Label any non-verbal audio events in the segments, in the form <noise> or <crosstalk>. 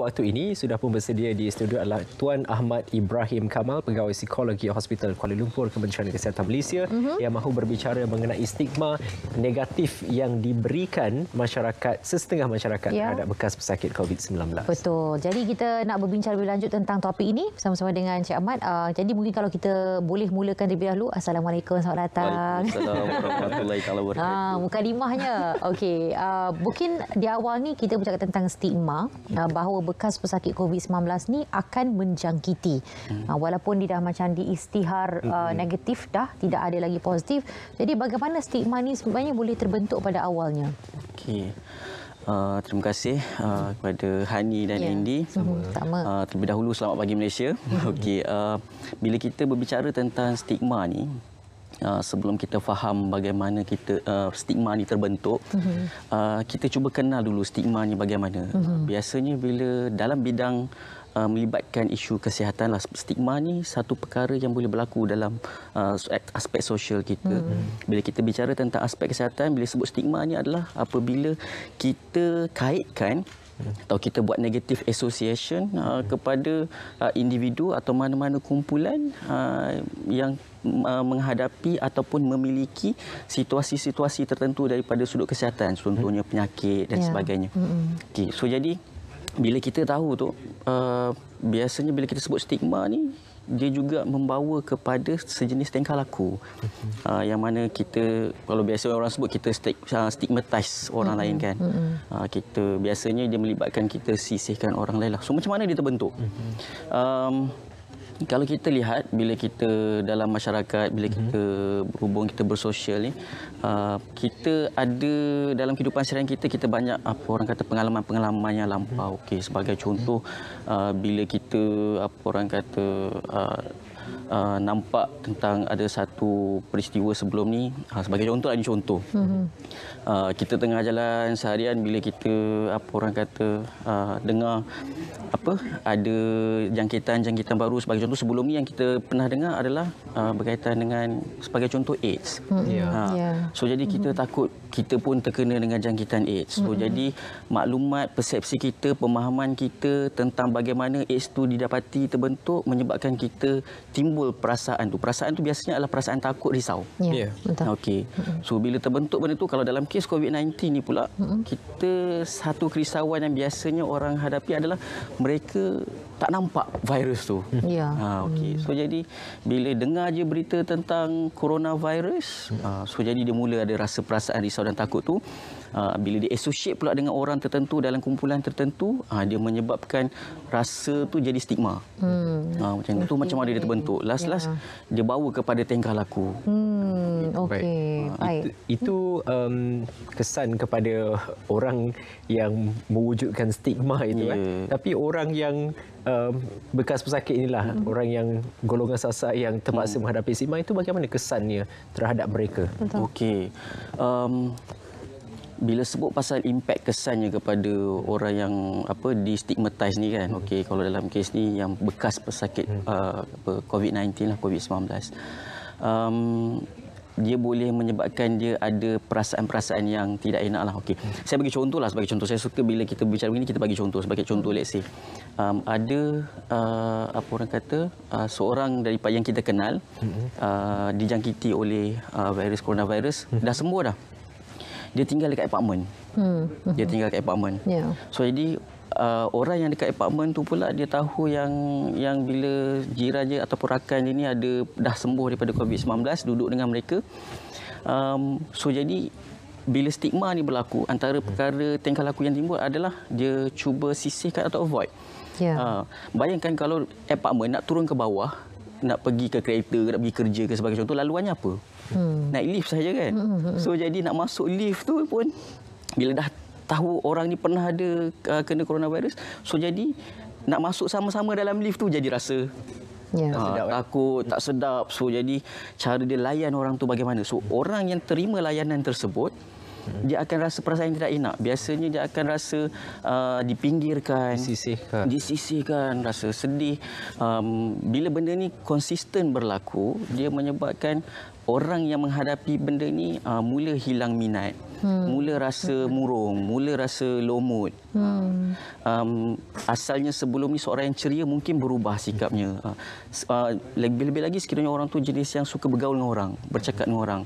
waktu ini sudah pun bersedia di studio adalah Tuan Ahmad Ibrahim Kamal, pegawai psikologi Hospital Kuala Lumpur Kementerian Kesihatan Malaysia mm -hmm. yang mahu berbicara mengenai stigma negatif yang diberikan masyarakat, sesetengah masyarakat yeah. terhadap bekas pesakit COVID-19. Betul. Jadi kita nak berbincang lebih lanjut tentang topik ini bersama-sama dengan Cik Ahmad. Uh, jadi mungkin kalau kita boleh mulakan terlebih dahulu. Assalamualaikum, selamat datang. Waalaikumsalam. uh, muka limahnya. Okey. Uh, mungkin di awal ni kita bercakap tentang stigma uh, bahawa bekas pesakit COVID-19 ni akan menjangkiti. Hmm. Ah, walaupun dia dah macam diistihar ah, hmm, hmm. negatif dah, tidak ada lagi positif. Jadi bagaimana stigma ni sebenarnya boleh terbentuk pada awalnya? Okey. Uh, terima kasih uh, kepada Hani dan yeah. Indi. Hmm, sama. Uh, terlebih dahulu selamat pagi Malaysia. <laughs> Okey, uh, bila kita berbicara tentang stigma ni, Ah, sebelum kita faham bagaimana kita uh, stigma ni terbentuk uh -huh. uh, kita cuba kenal dulu stigma ni bagaimana uh biasanya bila dalam bidang uh, melibatkan isu kesihatan lah stigma ni satu perkara yang boleh berlaku dalam uh, aspek sosial kita uh mhm. -huh. bila kita bicara tentang aspek kesihatan bila sebut stigma ni adalah apabila kita kaitkan uh, atau kita buat negatif association uh, hmm. kepada uh, individu atau mana-mana kumpulan uh, yang uh, menghadapi ataupun memiliki situasi-situasi tertentu daripada sudut kesihatan contohnya hmm. penyakit dan yeah. sebagainya. Hmm. Okey, so jadi bila kita tahu tu uh, biasanya bila kita sebut stigma ni dia juga membawa kepada sejenis tingkah laku uh, yang mana kita kalau biasa orang sebut kita ah, stigmatize orang lain mhm. kan uh, kita biasanya dia melibatkan kita sisihkan orang lain lah so macam mana dia terbentuk um, kalau kita lihat bila kita dalam masyarakat bila mhm. kita berhubung kita bersosial ni uh, kita ada dalam kehidupan sering kita kita banyak apa orang kata pengalaman-pengalaman yang lampau mhm. okey sebagai contoh mhm. uh, bila kita apa orang kata uh, Uh, nampak tentang ada satu peristiwa sebelum ni ha, sebagai contoh ada contoh mm -hmm. uh, kita tengah jalan seharian bila kita apa orang kata uh, dengar apa ada jangkitan jangkitan baru sebagai contoh sebelum ni yang kita pernah dengar adalah uh, berkaitan dengan sebagai contoh AIDS mm -hmm. yeah. Ha, yeah. so jadi kita mm -hmm. takut kita pun terkena dengan jangkitan AIDS so mm -hmm. jadi maklumat persepsi kita pemahaman kita tentang bagaimana AIDS itu didapati terbentuk menyebabkan kita timbul mengawal perasaan tu. Perasaan tu biasanya adalah perasaan takut, risau. Ya. Yeah. Ya. Okey. So bila terbentuk benda tu kalau dalam kes COVID-19 ni pula, mm -hmm. kita satu kerisauan yang biasanya orang hadapi adalah mereka tak nampak virus tu. Ya. Yeah. Ha okey. Mm. So jadi bila dengar je berita tentang coronavirus, mm -hmm. so jadi dia mula ada rasa perasaan risau dan takut tu. Ah, bila dia associate pula dengan orang tertentu dalam kumpulan tertentu ha, dia menyebabkan rasa tu jadi stigma hmm. ha, macam okay. tu macam ada dia terbentuk last last ya. dia bawa kepada tingkah laku hmm. okay. baik, ha, baik. itu, itu um, kesan kepada orang yang mewujudkan stigma itu yeah. kan? Ya. tapi orang yang um, bekas pesakit inilah hmm. orang yang golongan sasa yang terpaksa hmm. menghadapi stigma itu bagaimana kesannya terhadap mereka okey um, bila sebut pasal impact kesannya kepada orang yang apa di stigmatize ni kan okey kalau dalam kes ni yang bekas pesakit hmm. uh, apa covid-19 lah covid-19 um, dia boleh menyebabkan dia ada perasaan-perasaan yang tidak enak lah. Okey, hmm. Saya bagi contoh lah sebagai contoh. Saya suka bila kita bicara begini, kita bagi contoh. Sebagai contoh, let's say. Um, ada, uh, apa orang kata, uh, seorang daripada yang kita kenal, hmm. uh, dijangkiti oleh uh, virus coronavirus, dah sembuh dah dia tinggal dekat apartmen. Hmm, hmm. Dia tinggal dekat apartmen. Yeah. So jadi uh, orang yang dekat apartmen tu pula dia tahu yang yang bila jiran dia ataupun rakan dia ni ada dah sembuh daripada COVID-19 duduk dengan mereka. Um, so jadi bila stigma ni berlaku antara perkara tingkah laku yang timbul adalah dia cuba sisihkan atau avoid. Yeah. Uh, bayangkan kalau apartmen nak turun ke bawah nak pergi ke kereta nak pergi kerja ke sebagai contoh laluannya apa hmm. naik lift saja kan hmm, hmm, hmm. so jadi nak masuk lift tu pun bila dah tahu orang ni pernah ada uh, kena coronavirus so jadi nak masuk sama-sama dalam lift tu jadi rasa ya yeah. tak sedap ah. eh. aku tak sedap so jadi cara dia layan orang tu bagaimana so orang yang terima layanan tersebut hmm. dia akan rasa perasaan yang tidak enak. Biasanya dia akan rasa uh, dipinggirkan, disisihkan. disisihkan, rasa sedih. Um, bila benda ni konsisten berlaku, dia menyebabkan orang yang menghadapi benda ni uh, mula hilang minat, hmm. mula rasa murung, mula rasa low Hmm. Um, asalnya sebelum ni seorang yang ceria mungkin berubah sikapnya. Lebih-lebih uh, uh lagi sekiranya orang tu jenis yang suka bergaul dengan orang, bercakap dengan orang.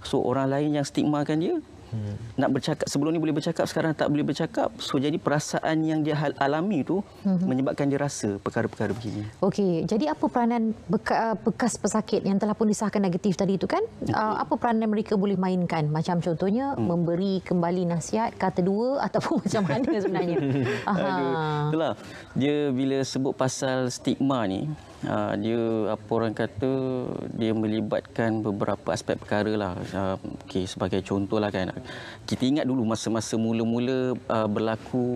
So orang lain yang stigma kan dia Hmm. Nak bercakap sebelum ni boleh bercakap sekarang tak boleh bercakap. So jadi perasaan yang dia alami tu hmm. menyebabkan dia rasa perkara-perkara begini. Okey, jadi apa peranan beka, ah, bekas pesakit yang telah pun disahkan negatif tadi itu kan? Okay. Ya. Ah, apa peranan mereka boleh mainkan? Macam contohnya hmm. memberi kembali nasihat kata dua <laughs> ataupun macam mana sebenarnya? <laughs> Aduh, itulah. Dia bila sebut pasal stigma ni ah, dia apa orang kata dia melibatkan beberapa aspek perkara lah. okay, sebagai contoh lah kan kita ingat dulu masa-masa mula-mula uh, berlaku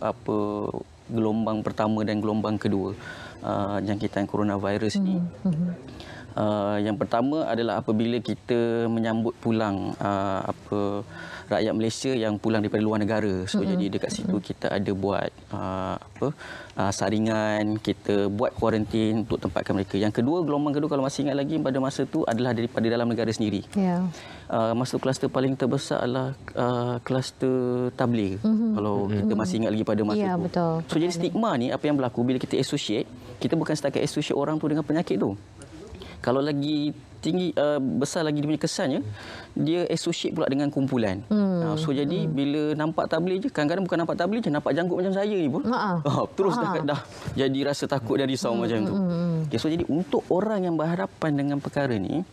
apa gelombang pertama dan gelombang kedua uh, jangkitan coronavirus mm-hmm. ni. Mm-hmm. Uh, yang pertama adalah apabila kita menyambut pulang uh, apa rakyat Malaysia yang pulang daripada luar negara. So mm-hmm. jadi dekat situ kita ada buat uh, apa uh, saringan, kita buat kuarantin untuk tempatkan mereka. Yang kedua, gelombang kedua kalau masih ingat lagi pada masa itu adalah daripada dalam negara sendiri. Yeah. Uh, masuk kluster paling terbesar adalah uh, kluster uh, Mm-hmm. Kalau mm-hmm. kita masih ingat lagi pada masa yeah, ya, So jadi stigma ni apa yang berlaku bila kita associate, kita bukan setakat associate orang tu dengan penyakit tu kalau lagi tinggi uh, besar lagi dia punya kesannya dia associate pula dengan kumpulan. Hmm. Ah, so jadi hmm. bila nampak tabligh je kadang-kadang bukan nampak tabligh je nampak janggut macam saya ni pun. Ha. Oh, <laughs> terus dah, dah jadi rasa takut dan risau hmm. macam tu. Hmm, hmm, hmm. Okay, so jadi untuk orang yang berhadapan dengan perkara ni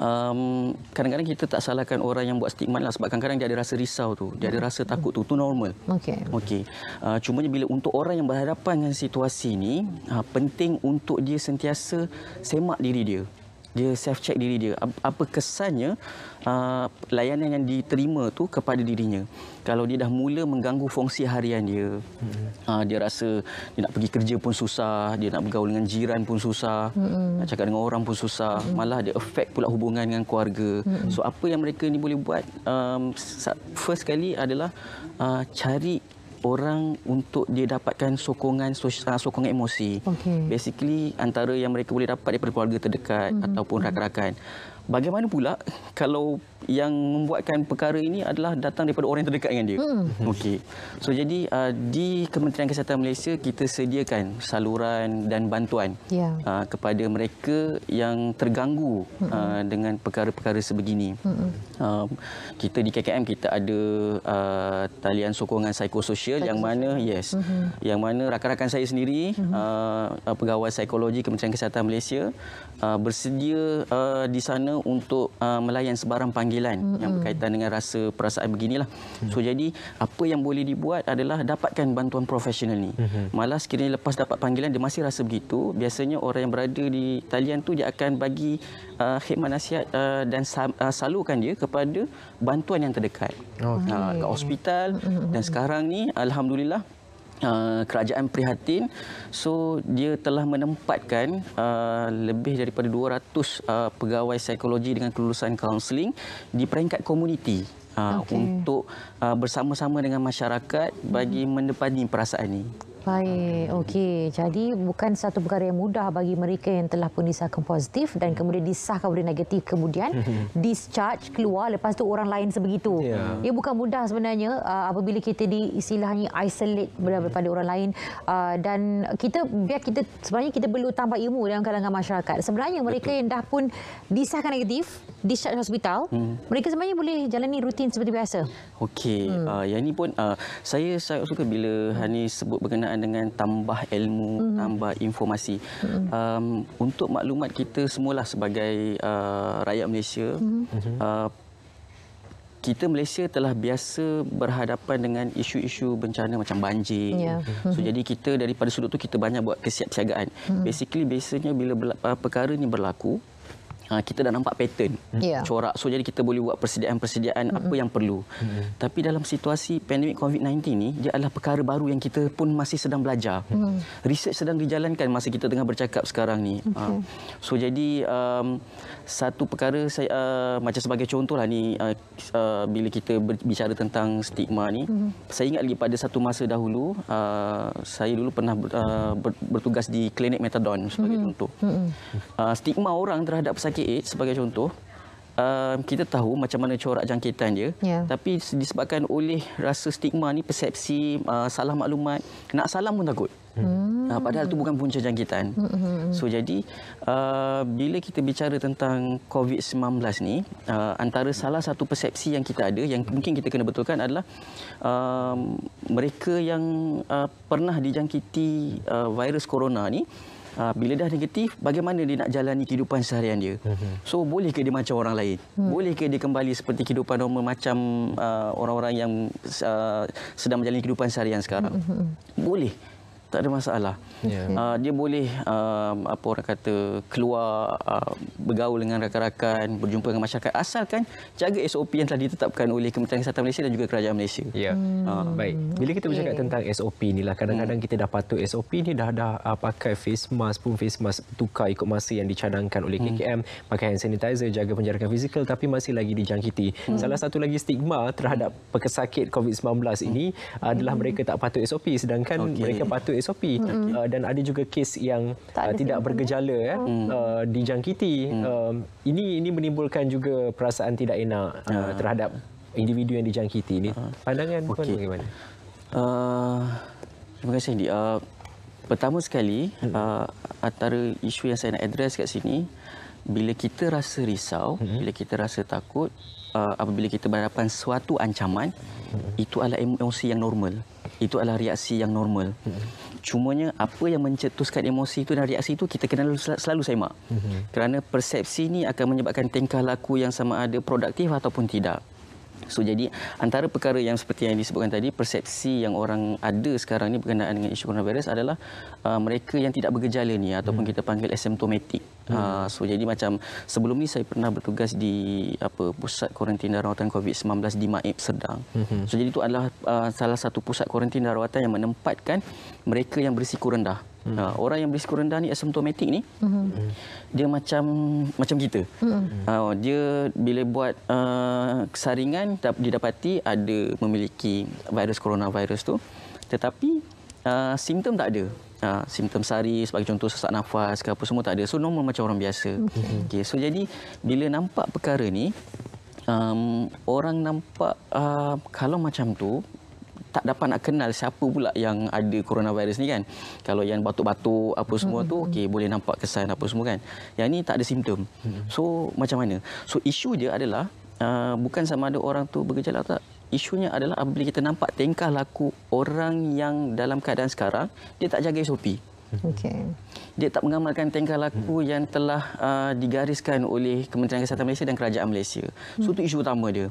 um, kadang-kadang kita tak salahkan orang yang buat stigma lah sebab kadang-kadang dia ada rasa risau tu, dia ada rasa takut tu, tu normal. Okey. Okey. Uh, ah, ni bila untuk orang yang berhadapan dengan situasi ni, uh, penting untuk dia sentiasa semak diri dia dia self check diri dia apa kesannya uh, layanan yang diterima tu kepada dirinya kalau dia dah mula mengganggu fungsi harian dia mm. uh, dia rasa dia nak pergi kerja pun susah dia nak bergaul dengan jiran pun susah mm. nak cakap dengan orang pun susah mm. malah dia affect pula hubungan dengan keluarga mm. so apa yang mereka ni boleh buat um, first kali adalah uh, cari orang untuk dia dapatkan sokongan ah, sokongan emosi. Okay. Basically antara yang mereka boleh dapat daripada keluarga terdekat mm -hmm. ataupun mhm. rakan-rakan. Mm -hmm. Bagaimana pula kalau yang membuatkan perkara ini adalah datang daripada orang yang terdekat dengan dia? Hmm. Okey. So jadi uh, di Kementerian Kesihatan Malaysia kita sediakan saluran dan bantuan yeah. uh, kepada mereka yang terganggu uh, hmm. dengan perkara-perkara sebegini. Hmm. Uh, kita di KKM kita ada uh, talian sokongan psikososial yang mana yes, hmm. yang mana rakan-rakan saya sendiri hmm. Uh, uh, pegawai psikologi Kementerian Kesihatan Malaysia uh, bersedia uh, di sana untuk uh, melayan sebarang panggilan mm -hmm. yang berkaitan dengan rasa perasaan beginilah. Mm. So jadi apa yang boleh dibuat adalah dapatkan bantuan profesional ni. Mm -hmm. Malas kiranya lepas dapat panggilan dia masih rasa begitu, biasanya orang yang berada di talian tu dia akan bagi uh, khidmat nasihat uh, dan uh, salurkan dia kepada bantuan yang terdekat. Okay. Uh, ah, ke hospital mm -hmm. dan sekarang ni alhamdulillah Uh, kerajaan prihatin so dia telah menempatkan uh, lebih daripada 200 uh, pegawai psikologi dengan kelulusan kaunseling di peringkat komuniti uh, okay. untuk uh, bersama-sama dengan masyarakat bagi hmm. mendepani perasaan ini Baik, okey. Jadi bukan satu perkara yang mudah bagi mereka yang telah pun disahkan positif dan hmm. kemudian disahkan boleh negatif kemudian <laughs> discharge keluar lepas tu orang lain sebegitu. Ya. Ia bukan mudah sebenarnya uh, apabila kita di istilahnya isolate daripada hmm. orang lain uh, dan kita biar kita sebenarnya kita perlu tambah ilmu dalam kalangan masyarakat. Sebenarnya mereka Betul. yang dah pun disahkan negatif discharge hospital, hmm. mereka sebenarnya boleh jalani rutin seperti biasa. Okey, hmm. uh, yang ini pun uh, saya saya suka bila hmm. Hani sebut berkenaan dengan tambah ilmu, hmm. tambah informasi. Hmm. Um, untuk maklumat kita semualah sebagai uh, rakyat Malaysia, hmm. uh, kita Malaysia telah biasa berhadapan dengan isu-isu bencana macam banjir. Ya. So, hmm. jadi kita daripada sudut tu kita banyak buat kesiapsiagaan. Hmm. Basically biasanya bila perkara ini berlaku, Ha, kita dah nampak pattern hmm. yeah. corak so jadi kita boleh buat persediaan-persediaan mm -hmm. apa yang perlu mm -hmm. tapi dalam situasi pandemik COVID-19 ni dia adalah perkara baru yang kita pun masih sedang belajar mm -hmm. research sedang dijalankan masa kita tengah bercakap sekarang ni ha. okay. uh, so jadi um, satu perkara saya uh, macam sebagai contoh lah ni uh, uh, bila kita berbicara tentang stigma ni mm -hmm. saya ingat lagi pada satu masa dahulu uh, saya dulu pernah ber, uh, bertugas di klinik metadon sebagai mm -hmm. contoh mm -hmm. uh, stigma orang terhadap pesakit jangkit sebagai contoh um, kita tahu macam mana corak jangkitan dia yeah. tapi disebabkan oleh rasa stigma ni persepsi uh, salah maklumat nak salam pun takut hmm. uh, padahal itu bukan punca jangkitan hmm, hmm, hmm. so jadi uh, bila kita bicara tentang COVID-19 ni uh, antara salah satu persepsi yang kita ada yang mungkin kita kena betulkan adalah uh, mereka yang uh, pernah dijangkiti uh, virus corona ni Uh, bila dah negatif, bagaimana dia nak jalani kehidupan seharian dia? Mhm. So, bolehkah dia macam orang lain? Hmm. Bolehkah dia kembali seperti kehidupan normal macam uh, orang-orang uh, yang uh, sedang menjalani kehidupan seharian sekarang? Hmm, hmm, Boleh. Boleh tak ada masalah. Yeah. Ya. Uh, dia boleh uh, apa orang kata keluar uh, bergaul dengan rakan-rakan, berjumpa dengan masyarakat asalkan jaga SOP yang telah ditetapkan oleh Kementerian Kesihatan Malaysia dan juga Kerajaan Malaysia. Ya. Uh, baik. Bila kita bercakap tentang SOP ni lah. kadang-kadang hmm. kita dah patut SOP ni dah dah uh, pakai face mask pun face mask tukar ikut masa yang dicadangkan oleh KKM, hmm. pakai hand sanitizer, jaga penjarakan fizikal tapi masih lagi dijangkiti. Hmm. Salah satu lagi stigma terhadap pesakit COVID-19 ini hmm. adalah mereka tak patut SOP sedangkan okay. mereka patut SOP okay. uh, dan ada juga kes yang uh, tidak bergejala ya, hmm. uh, dijangkiti. Hmm. Uh, ini ini menimbulkan juga perasaan tidak enak uh, uh. terhadap individu yang dijangkiti ini. Ah. Pandangan okay. pun bagaimana? Uh, terima kasih Andy. Uh, pertama sekali hmm. uh, antara isu yang saya nak address kat sini bila kita rasa risau, hmm. bila kita rasa takut uh, apabila kita berhadapan suatu ancaman hmm. itu adalah emosi yang normal. Itu adalah reaksi yang normal. Hmm cumanya apa yang mencetuskan emosi itu dan reaksi itu kita kena selalu semak mm-hmm. kerana persepsi ini akan menyebabkan tingkah laku yang sama ada produktif ataupun tidak So jadi antara perkara yang seperti yang disebutkan tadi persepsi yang orang ada sekarang ni berkenaan dengan isu coronavirus adalah uh, mereka yang tidak bergejala ni ataupun hmm. kita panggil asymptomatic. Hmm. Uh, so jadi macam sebelum ni saya pernah bertugas di apa pusat kuarantin rawatan COVID-19 di Maib Serdang. Hmm. So jadi itu adalah uh, salah satu pusat kuarantin rawatan yang menempatkan mereka yang berisiko rendah. Hmm. Ha, orang yang berisiko rendah ni asymptomatic ni hmm. dia macam macam kita. Hmm. Ha, dia bila buat uh, kesaringan didapati ada memiliki virus coronavirus tu tetapi uh, simptom tak ada. Ha, simptom sari sebagai contoh sesak nafas ke apa semua tak ada. So normal macam orang biasa. Hmm. Okay, so jadi bila nampak perkara ni um, orang nampak uh, kalau macam tu tak dapat nak kenal siapa pula yang ada coronavirus ni kan. Kalau yang batuk-batuk apa semua hmm. tu okey boleh nampak kesan apa semua kan. Yang ni tak ada simptom. Hmm. So macam mana? So isu dia adalah uh, bukan sama ada orang tu bergejala tak isunya adalah apabila kita nampak tingkah laku orang yang dalam keadaan sekarang dia tak jaga SOP. Mhm. Okay. Dia tak mengamalkan tingkah laku hmm. yang telah uh, digariskan oleh Kementerian Kesihatan Malaysia dan Kerajaan Malaysia. So mhm. itu isu utama dia.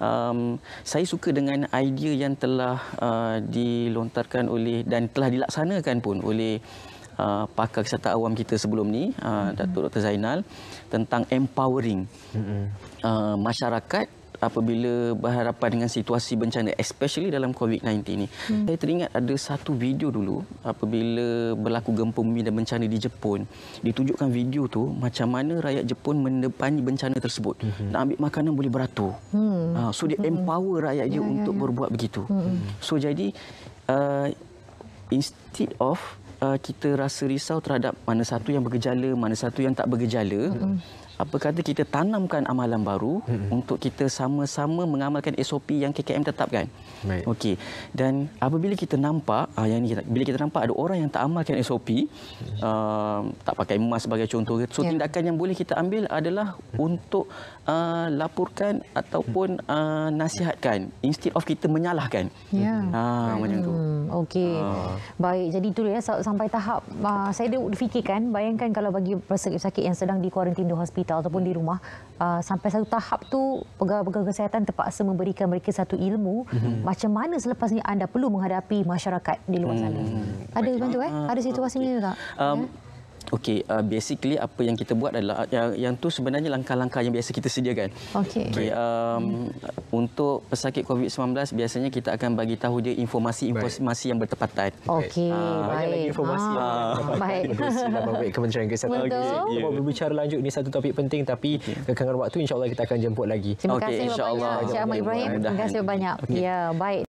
Um, saya suka dengan idea yang telah uh, dilontarkan oleh dan telah dilaksanakan pun oleh Uh, pakar kesihatan awam kita sebelum ni uh, mhm. Datuk Dr Zainal tentang empowering uh, masyarakat apabila berhadapan dengan situasi bencana especially dalam COVID-19 ini, Hmm. Saya teringat ada satu video dulu apabila berlaku gempa bumi dan bencana di Jepun. Ditunjukkan video tu macam mana rakyat Jepun mendepani bencana tersebut. Hmm. Nak ambil makanan boleh beratur. Hmm. Uh, so dia hmm. empower rakyat dia ya, ya untuk ya, ya. berbuat begitu. Hmm. So jadi uh, instead of uh, kita rasa risau terhadap mana satu yang bergejala, mana satu yang tak bergejala, hmm apa kata kita tanamkan amalan baru hmm. untuk kita sama-sama mengamalkan SOP yang KKM tetapkan. Baik. Okey. Dan apabila kita nampak ah yang ini kita, bila kita nampak ada orang yang tak amalkan SOP, uh, ah, tak pakai mask sebagai contoh. So ya. tindakan yang boleh kita ambil adalah untuk uh, laporkan ataupun uh, nasihatkan instead of kita menyalahkan. Ya. Ha hmm. macam tu. Hmm, okey. Ha. Baik. Jadi itu ya sampai tahap uh, saya dah fikirkan bayangkan kalau bagi pesakit-pesakit yang sedang di kuarantin di hospital hospital ataupun di rumah uh, sampai satu tahap tu pegawai-pegawai kesihatan terpaksa memberikan mereka satu ilmu hmm. macam mana selepas ni anda perlu menghadapi masyarakat di luar hmm. sana. Hmm. Ada bantu eh? Ah, Ada situasi okay. juga. Um, ya? Okey, uh, basically apa yang kita buat adalah uh, yang, yang tu sebenarnya langkah-langkah yang biasa kita sediakan. Okey. Okay, um, hmm. untuk pesakit COVID-19 biasanya kita akan bagi tahu dia informasi-informasi informasi yang bertepatan. Okey, uh, baik. Banyak lagi informasi. Ah. Yang baik. Terima kasih Kementerian Kesihatan. Okey. Kita mau berbicara lanjut ini satu topik penting tapi okay. kekangan waktu insya-Allah kita akan jemput lagi. Terima okay, kasih insya-Allah. Insya Ibrahim. Terima kasih banyak. Ya, baik.